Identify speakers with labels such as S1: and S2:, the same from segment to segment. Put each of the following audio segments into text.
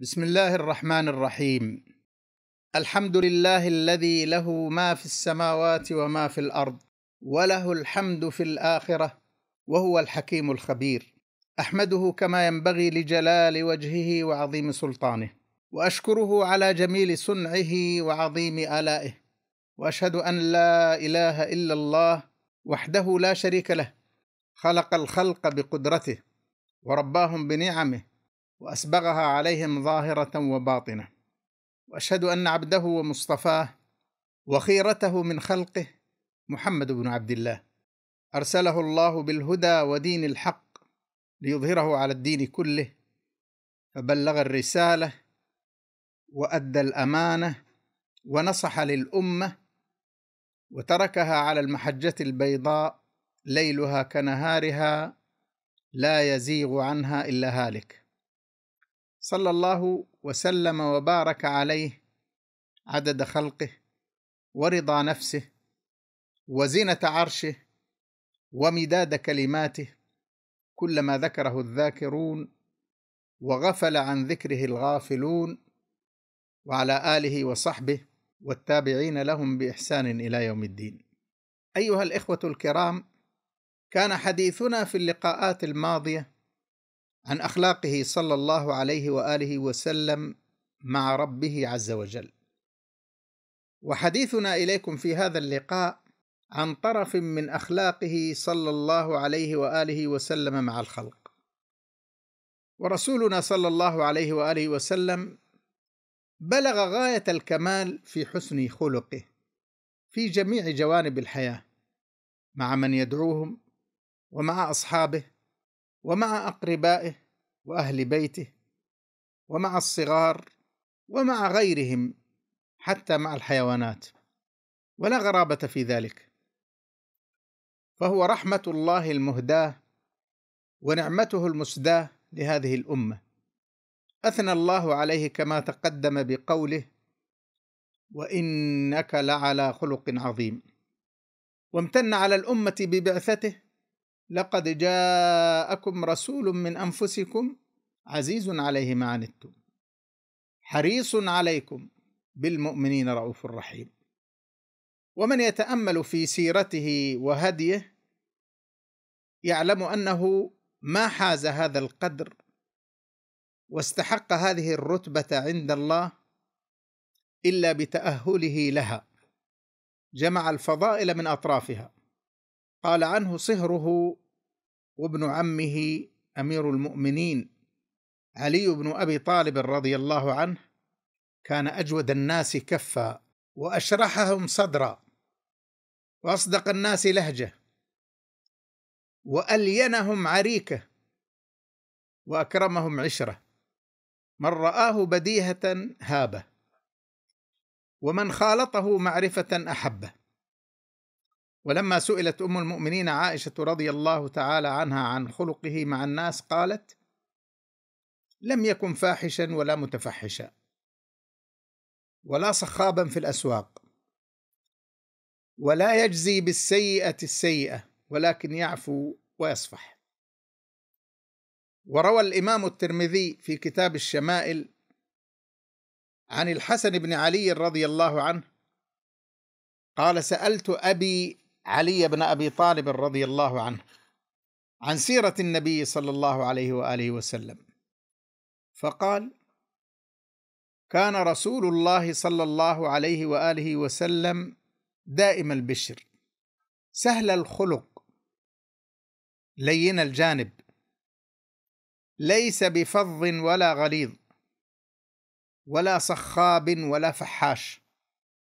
S1: بسم الله الرحمن الرحيم الحمد لله الذي له ما في السماوات وما في الارض وله الحمد في الاخره وهو الحكيم الخبير احمده كما ينبغي لجلال وجهه وعظيم سلطانه واشكره على جميل صنعه وعظيم الائه واشهد ان لا اله الا الله وحده لا شريك له خلق الخلق بقدرته ورباهم بنعمه واسبغها عليهم ظاهره وباطنه واشهد ان عبده ومصطفاه وخيرته من خلقه محمد بن عبد الله ارسله الله بالهدى ودين الحق ليظهره على الدين كله فبلغ الرساله وادى الامانه ونصح للامه وتركها على المحجه البيضاء ليلها كنهارها لا يزيغ عنها الا هالك صلى الله وسلم وبارك عليه عدد خلقه ورضا نفسه وزنه عرشه ومداد كلماته كلما ذكره الذاكرون وغفل عن ذكره الغافلون وعلى اله وصحبه والتابعين لهم باحسان الى يوم الدين ايها الاخوه الكرام كان حديثنا في اللقاءات الماضيه عن اخلاقه صلى الله عليه واله وسلم مع ربه عز وجل وحديثنا اليكم في هذا اللقاء عن طرف من اخلاقه صلى الله عليه واله وسلم مع الخلق ورسولنا صلى الله عليه واله وسلم بلغ غايه الكمال في حسن خلقه في جميع جوانب الحياه مع من يدعوهم ومع اصحابه ومع أقربائه وأهل بيته ومع الصغار ومع غيرهم حتى مع الحيوانات ولا غرابة في ذلك فهو رحمة الله المهداة ونعمته المسداة لهذه الأمة أثنى الله عليه كما تقدم بقوله وإنك لعلى خلق عظيم وامتن على الأمة ببعثته لقد جاءكم رسول من انفسكم عزيز عليه ما عنتم حريص عليكم بالمؤمنين رؤوف رحيم ومن يتامل في سيرته وهديه يعلم انه ما حاز هذا القدر واستحق هذه الرتبه عند الله الا بتاهله لها جمع الفضائل من اطرافها قال عنه صهره وابن عمه امير المؤمنين علي بن ابي طالب رضي الله عنه كان اجود الناس كفا واشرحهم صدرا واصدق الناس لهجه والينهم عريكه واكرمهم عشره من راه بديهه هابه ومن خالطه معرفه احبه ولما سئلت ام المؤمنين عائشه رضي الله تعالى عنها عن خلقه مع الناس قالت لم يكن فاحشا ولا متفحشا ولا صخابا في الاسواق ولا يجزي بالسيئه السيئه ولكن يعفو ويصفح وروى الامام الترمذي في كتاب الشمائل عن الحسن بن علي رضي الله عنه قال سالت ابي علي بن ابي طالب رضي الله عنه عن سيره النبي صلى الله عليه واله وسلم فقال كان رسول الله صلى الله عليه واله وسلم دائم البشر سهل الخلق لين الجانب ليس بفظ ولا غليظ ولا صخاب ولا فحاش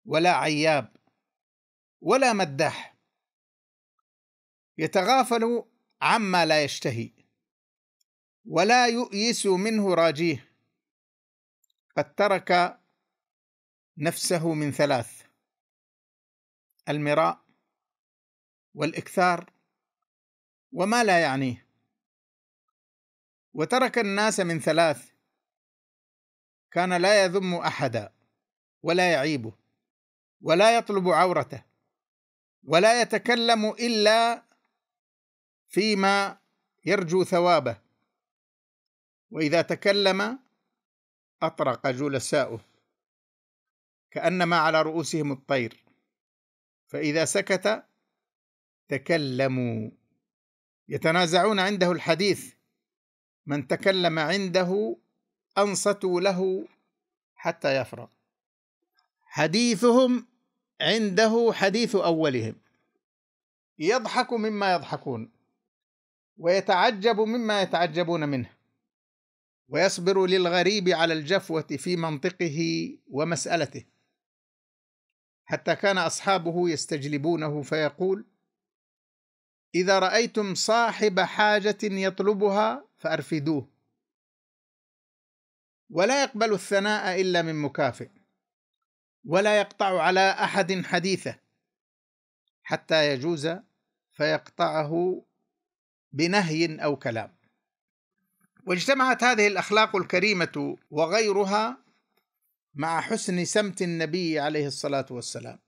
S1: ولا عياب ولا مداح يتغافل عما لا يشتهي ولا يؤيس منه راجيه قد ترك نفسه من ثلاث المراء والاكثار وما لا يعنيه وترك الناس من ثلاث كان لا يذم احدا ولا يعيبه ولا يطلب عورته ولا يتكلم الا فيما يرجو ثوابه واذا تكلم اطرق جلساؤه كانما على رؤوسهم الطير فاذا سكت تكلموا يتنازعون عنده الحديث من تكلم عنده انصتوا له حتى يفرغ حديثهم عنده حديث اولهم يضحك مما يضحكون ويتعجب مما يتعجبون منه ويصبر للغريب على الجفوه في منطقه ومسالته حتى كان اصحابه يستجلبونه فيقول اذا رايتم صاحب حاجه يطلبها فارفدوه ولا يقبل الثناء الا من مكافئ ولا يقطع على احد حديثه حتى يجوز فيقطعه بنهي او كلام واجتمعت هذه الاخلاق الكريمه وغيرها مع حسن سمت النبي عليه الصلاه والسلام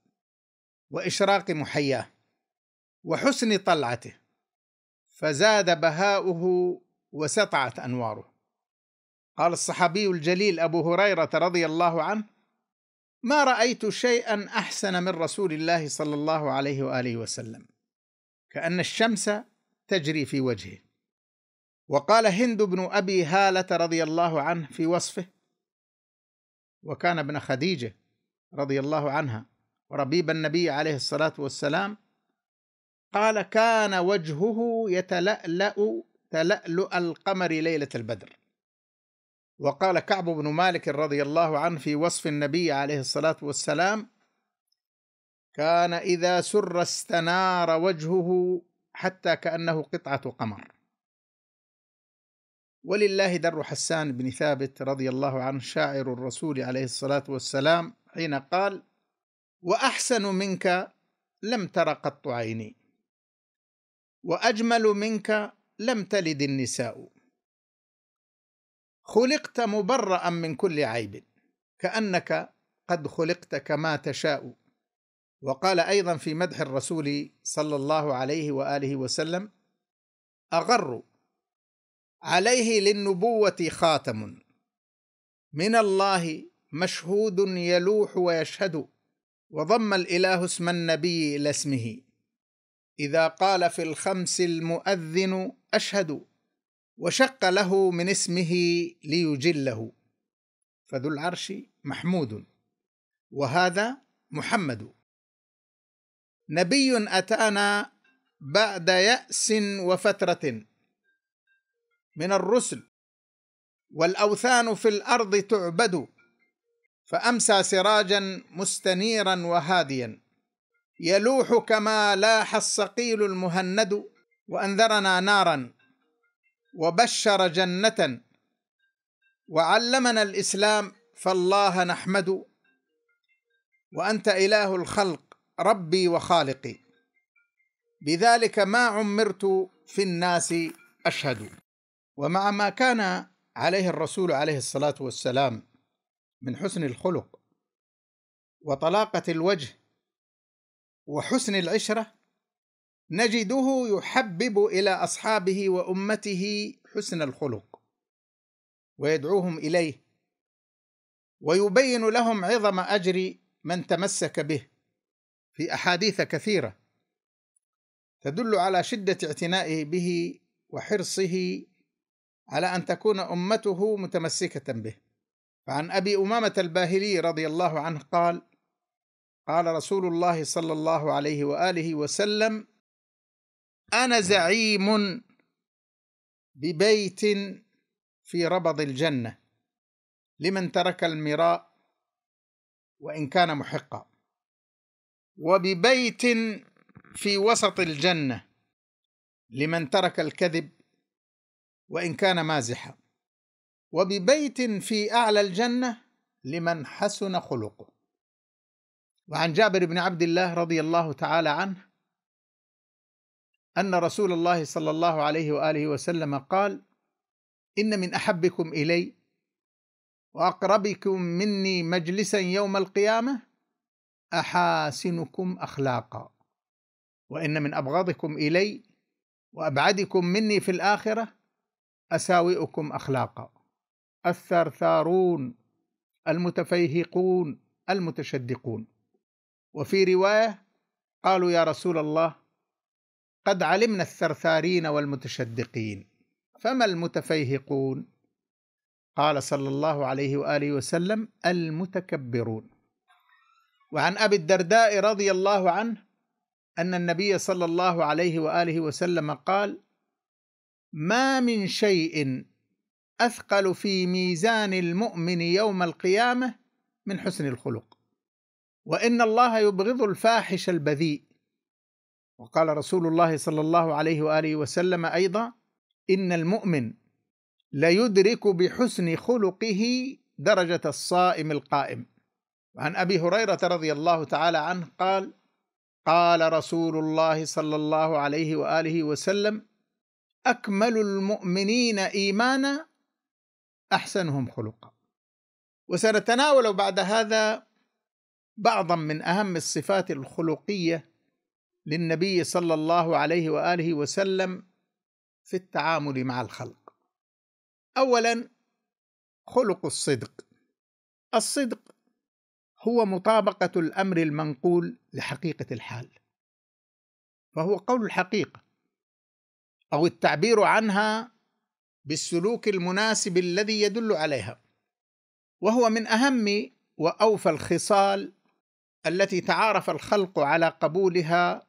S1: واشراق محياه وحسن طلعته فزاد بهاؤه وسطعت انواره قال الصحابي الجليل ابو هريره رضي الله عنه ما رايت شيئا احسن من رسول الله صلى الله عليه واله وسلم كان الشمس تجري في وجهه وقال هند بن ابي هاله رضي الله عنه في وصفه وكان ابن خديجه رضي الله عنها وربيب النبي عليه الصلاه والسلام قال كان وجهه يتلالا تلألؤ القمر ليله البدر وقال كعب بن مالك رضي الله عنه في وصف النبي عليه الصلاه والسلام كان اذا سر استنار وجهه حتى كأنه قطعة قمر ولله در حسان بن ثابت رضي الله عنه شاعر الرسول عليه الصلاة والسلام حين قال وأحسن منك لم تر قط عيني وأجمل منك لم تلد النساء خلقت مبرأ من كل عيب كأنك قد خلقت كما تشاء وقال ايضا في مدح الرسول صلى الله عليه واله وسلم اغر عليه للنبوه خاتم من الله مشهود يلوح ويشهد وضم الاله اسم النبي الى اسمه اذا قال في الخمس المؤذن اشهد وشق له من اسمه ليجله فذو العرش محمود وهذا محمد نبي اتانا بعد ياس وفتره من الرسل والاوثان في الارض تعبد فامسى سراجا مستنيرا وهاديا يلوح كما لاح الصقيل المهند وانذرنا نارا وبشر جنه وعلمنا الاسلام فالله نحمد وانت اله الخلق ربي وخالقي بذلك ما عمرت في الناس أشهد ومع ما كان عليه الرسول عليه الصلاة والسلام من حسن الخلق وطلاقة الوجه وحسن العشرة نجده يحبب إلى أصحابه وأمته حسن الخلق ويدعوهم إليه ويبين لهم عظم أجر من تمسك به في أحاديث كثيرة تدل على شدة اعتنائه به وحرصه على أن تكون أمته متمسكة به فعن أبي أمامة الباهلي رضي الله عنه قال قال رسول الله صلى الله عليه وآله وسلم أنا زعيم ببيت في ربض الجنة لمن ترك المراء وإن كان محقا وببيت في وسط الجنه لمن ترك الكذب وان كان مازحا وببيت في اعلى الجنه لمن حسن خلقه وعن جابر بن عبد الله رضي الله تعالى عنه ان رسول الله صلى الله عليه واله وسلم قال ان من احبكم الي واقربكم مني مجلسا يوم القيامه احاسنكم اخلاقا وان من ابغضكم الي وابعدكم مني في الاخره اساوئكم اخلاقا الثرثارون المتفيهقون المتشدقون وفي روايه قالوا يا رسول الله قد علمنا الثرثارين والمتشدقين فما المتفيهقون قال صلى الله عليه واله وسلم المتكبرون وعن ابي الدرداء رضي الله عنه ان النبي صلى الله عليه واله وسلم قال ما من شيء اثقل في ميزان المؤمن يوم القيامه من حسن الخلق وان الله يبغض الفاحش البذيء وقال رسول الله صلى الله عليه واله وسلم ايضا ان المؤمن ليدرك بحسن خلقه درجه الصائم القائم وعن ابي هريره رضي الله تعالى عنه قال قال رسول الله صلى الله عليه واله وسلم اكمل المؤمنين ايمانا احسنهم خلقا وسنتناول بعد هذا بعضا من اهم الصفات الخلقيه للنبي صلى الله عليه واله وسلم في التعامل مع الخلق اولا خلق الصدق الصدق هو مطابقة الأمر المنقول لحقيقة الحال فهو قول الحقيقة أو التعبير عنها بالسلوك المناسب الذي يدل عليها وهو من أهم وأوفى الخصال التي تعارف الخلق على قبولها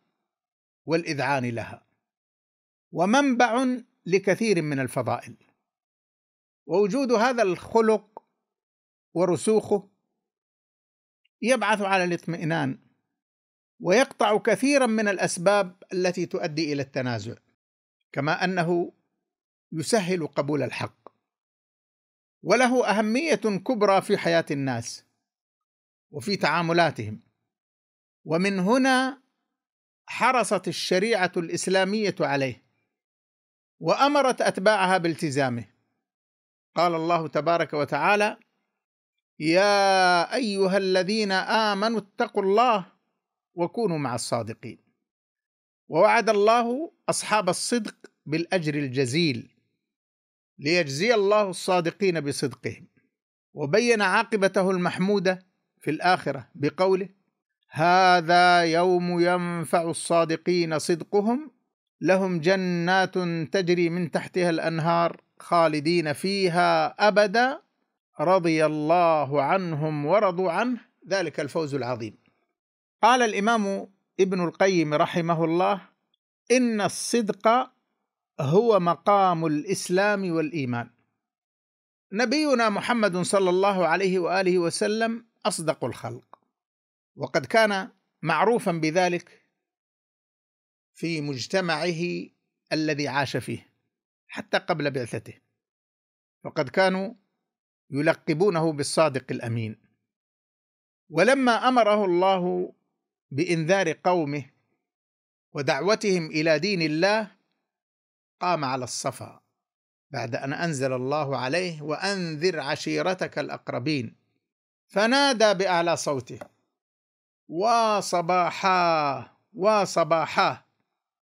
S1: والإذعان لها ومنبع لكثير من الفضائل ووجود هذا الخلق ورسوخه يبعث على الاطمئنان ويقطع كثيرا من الاسباب التي تؤدي الى التنازع كما انه يسهل قبول الحق وله اهميه كبرى في حياه الناس وفي تعاملاتهم ومن هنا حرصت الشريعه الاسلاميه عليه وامرت اتباعها بالتزامه قال الله تبارك وتعالى يا ايها الذين امنوا اتقوا الله وكونوا مع الصادقين ووعد الله اصحاب الصدق بالاجر الجزيل ليجزي الله الصادقين بصدقهم وبين عاقبته المحموده في الاخره بقوله هذا يوم ينفع الصادقين صدقهم لهم جنات تجري من تحتها الانهار خالدين فيها ابدا رضي الله عنهم ورضوا عنه ذلك الفوز العظيم قال الامام ابن القيم رحمه الله ان الصدق هو مقام الاسلام والايمان نبينا محمد صلى الله عليه واله وسلم اصدق الخلق وقد كان معروفا بذلك في مجتمعه الذي عاش فيه حتى قبل بعثته وقد كانوا يلقبونه بالصادق الامين ولما امره الله بانذار قومه ودعوتهم الى دين الله قام على الصفا بعد ان انزل الله عليه وانذر عشيرتك الاقربين فنادى باعلى صوته وصباحا وصباحا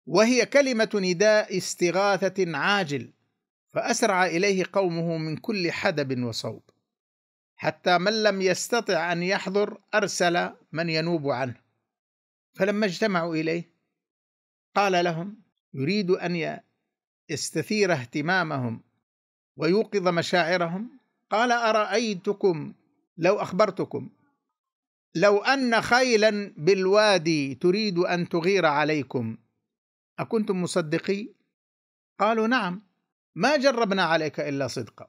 S1: وهي كلمه نداء استغاثه عاجل فأسرع إليه قومه من كل حدب وصوب حتى من لم يستطع أن يحضر أرسل من ينوب عنه فلما اجتمعوا إليه قال لهم يريد أن يستثير اهتمامهم ويوقظ مشاعرهم قال أرأيتكم لو أخبرتكم لو أن خيلا بالوادي تريد أن تغير عليكم أكنتم مصدقي؟ قالوا نعم ما جربنا عليك الا صدقا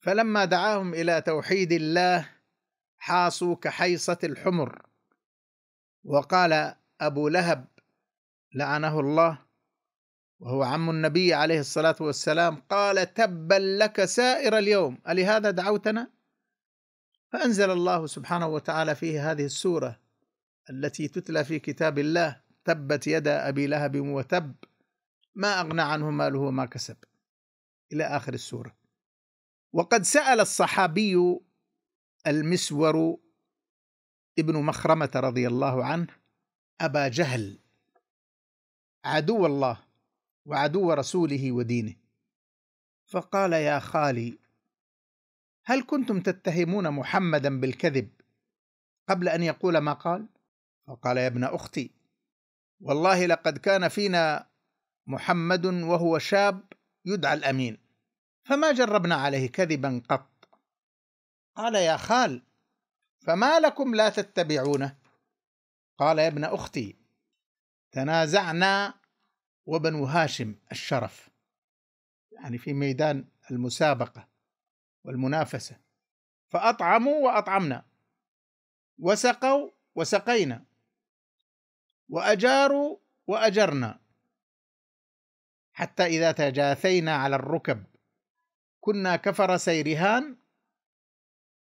S1: فلما دعاهم الى توحيد الله حاصوا كحيصه الحمر وقال ابو لهب لعنه الله وهو عم النبي عليه الصلاه والسلام قال تبا لك سائر اليوم الهذا دعوتنا فانزل الله سبحانه وتعالى فيه هذه السوره التي تتلى في كتاب الله تبت يدا ابي لهب وتب ما اغنى عنه ماله وما كسب إلى آخر السورة وقد سأل الصحابي المسور ابن مخرمة رضي الله عنه أبا جهل عدو الله وعدو رسوله ودينه فقال يا خالي هل كنتم تتهمون محمدا بالكذب قبل أن يقول ما قال؟ فقال يا ابن أختي والله لقد كان فينا محمد وهو شاب يدعى الامين فما جربنا عليه كذبا قط قال يا خال فما لكم لا تتبعونه قال يا ابن اختي تنازعنا وبنو هاشم الشرف يعني في ميدان المسابقه والمنافسه فاطعموا واطعمنا وسقوا وسقينا واجاروا واجرنا حتى إذا تجاثينا على الركب كنا كفر سيرهان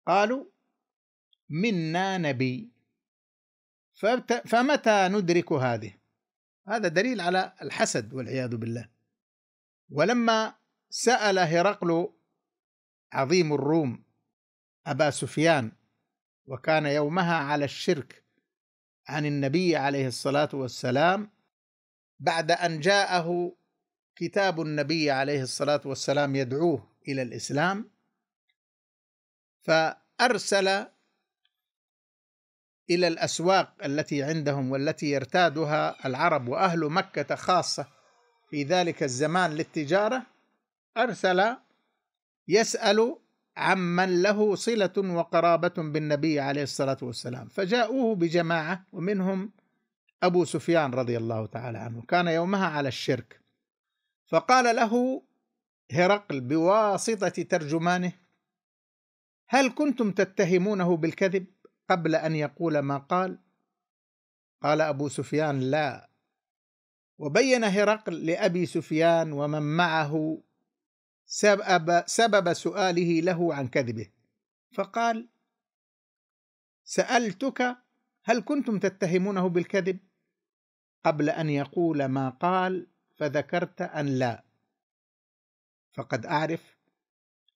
S1: قالوا منا نبي فمتى ندرك هذه هذا دليل على الحسد والعياذ بالله ولما سأل هرقل عظيم الروم أبا سفيان وكان يومها على الشرك عن النبي عليه الصلاة والسلام بعد أن جاءه كتاب النبي عليه الصلاه والسلام يدعوه الى الاسلام فارسل الى الاسواق التي عندهم والتي يرتادها العرب واهل مكه خاصه في ذلك الزمان للتجاره ارسل يسال عمن له صله وقرابه بالنبي عليه الصلاه والسلام فجاءوه بجماعه ومنهم ابو سفيان رضي الله تعالى عنه كان يومها على الشرك فقال له هرقل بواسطة ترجمانه هل كنتم تتهمونه بالكذب قبل أن يقول ما قال؟ قال أبو سفيان لا وبين هرقل لأبي سفيان ومن معه سبب, سبب سؤاله له عن كذبه فقال سألتك هل كنتم تتهمونه بالكذب قبل أن يقول ما قال فذكرت أن لا فقد أعرف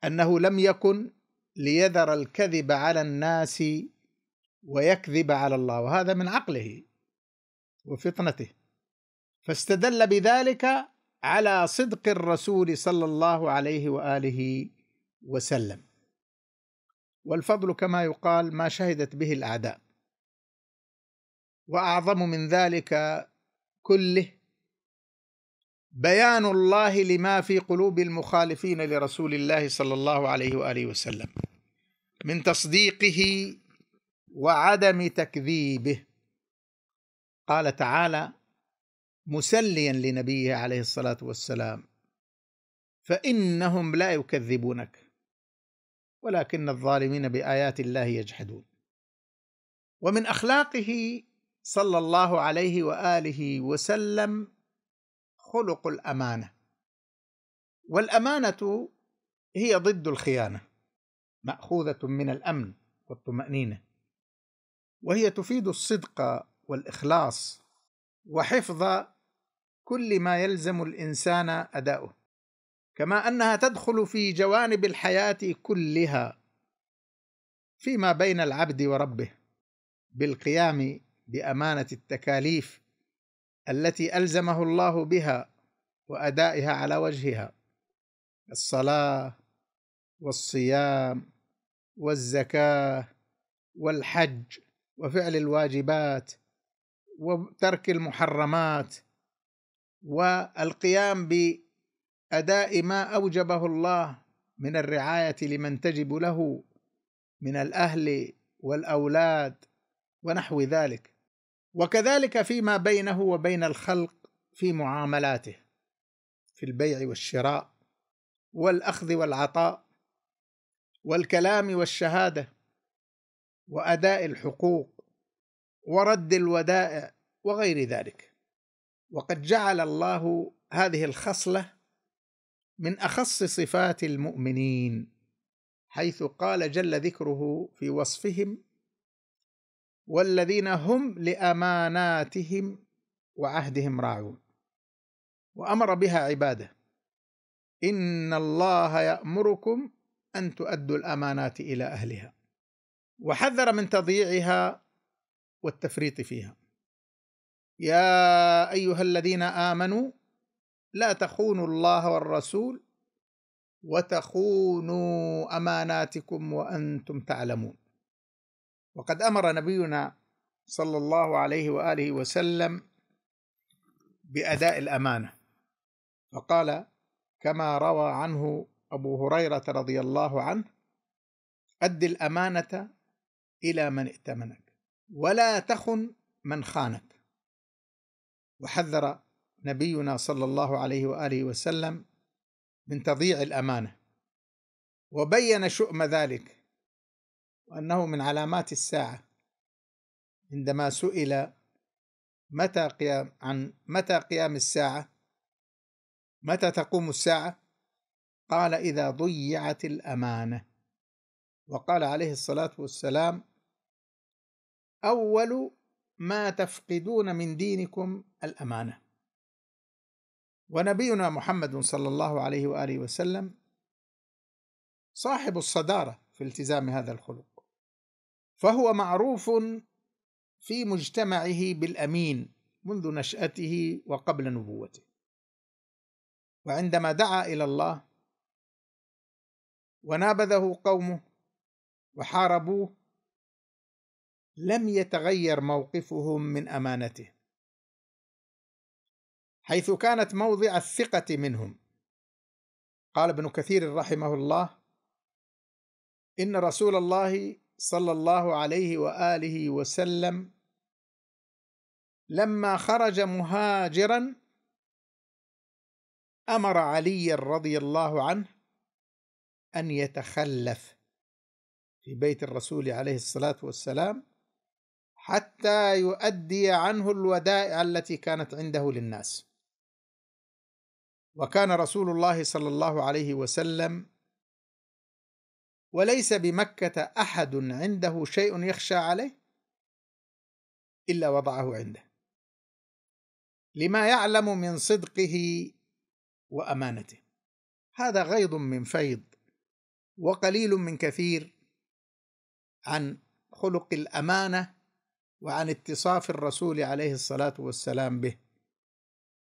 S1: أنه لم يكن ليذر الكذب على الناس ويكذب على الله وهذا من عقله وفطنته فاستدل بذلك على صدق الرسول صلى الله عليه واله وسلم والفضل كما يقال ما شهدت به الاعداء واعظم من ذلك كله بيان الله لما في قلوب المخالفين لرسول الله صلى الله عليه واله وسلم من تصديقه وعدم تكذيبه قال تعالى مسليا لنبيه عليه الصلاه والسلام فانهم لا يكذبونك ولكن الظالمين بايات الله يجحدون ومن اخلاقه صلى الله عليه واله وسلم خلق الامانه والامانه هي ضد الخيانه ماخوذه من الامن والطمانينه وهي تفيد الصدق والاخلاص وحفظ كل ما يلزم الانسان اداؤه كما انها تدخل في جوانب الحياه كلها فيما بين العبد وربه بالقيام بامانه التكاليف التي الزمه الله بها وادائها على وجهها الصلاه والصيام والزكاه والحج وفعل الواجبات وترك المحرمات والقيام باداء ما اوجبه الله من الرعايه لمن تجب له من الاهل والاولاد ونحو ذلك وكذلك فيما بينه وبين الخلق في معاملاته في البيع والشراء والاخذ والعطاء والكلام والشهاده واداء الحقوق ورد الودائع وغير ذلك وقد جعل الله هذه الخصله من اخص صفات المؤمنين حيث قال جل ذكره في وصفهم والذين هم لأماناتهم وعهدهم راعون وأمر بها عباده إن الله يأمركم أن تؤدوا الأمانات إلى أهلها وحذر من تضييعها والتفريط فيها يا أيها الذين آمنوا لا تخونوا الله والرسول وتخونوا أماناتكم وأنتم تعلمون وقد امر نبينا صلى الله عليه واله وسلم باداء الامانه فقال كما روى عنه ابو هريره رضي الله عنه اد الامانه الى من ائتمنك ولا تخن من خانك وحذر نبينا صلى الله عليه واله وسلم من تضييع الامانه وبين شؤم ذلك وأنه من علامات الساعة عندما سئل متى قيام عن متى قيام الساعة متى تقوم الساعة قال إذا ضيعت الأمانة وقال عليه الصلاة والسلام أول ما تفقدون من دينكم الأمانة ونبينا محمد صلى الله عليه وآله وسلم صاحب الصدارة في التزام هذا الخلق فهو معروف في مجتمعه بالامين منذ نشاته وقبل نبوته وعندما دعا الى الله ونابذه قومه وحاربوه لم يتغير موقفهم من امانته حيث كانت موضع الثقه منهم قال ابن كثير رحمه الله ان رسول الله صلى الله عليه واله وسلم لما خرج مهاجرا امر علي رضي الله عنه ان يتخلف في بيت الرسول عليه الصلاه والسلام حتى يؤدي عنه الودائع التي كانت عنده للناس وكان رسول الله صلى الله عليه وسلم وليس بمكة أحد عنده شيء يخشى عليه إلا وضعه عنده لما يعلم من صدقه وأمانته هذا غيض من فيض وقليل من كثير عن خلق الأمانة وعن اتصاف الرسول عليه الصلاة والسلام به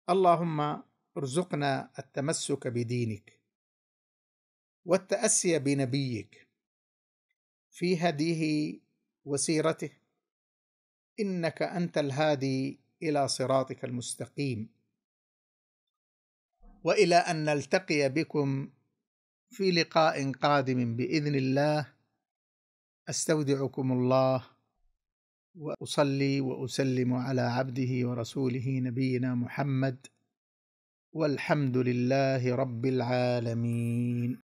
S1: اللهم ارزقنا التمسك بدينك والتأسي بنبيك في هديه وسيرته إنك أنت الهادي إلى صراطك المستقيم وإلى أن نلتقي بكم في لقاء قادم بإذن الله أستودعكم الله واصلي واسلم على عبده ورسوله نبينا محمد والحمد لله رب العالمين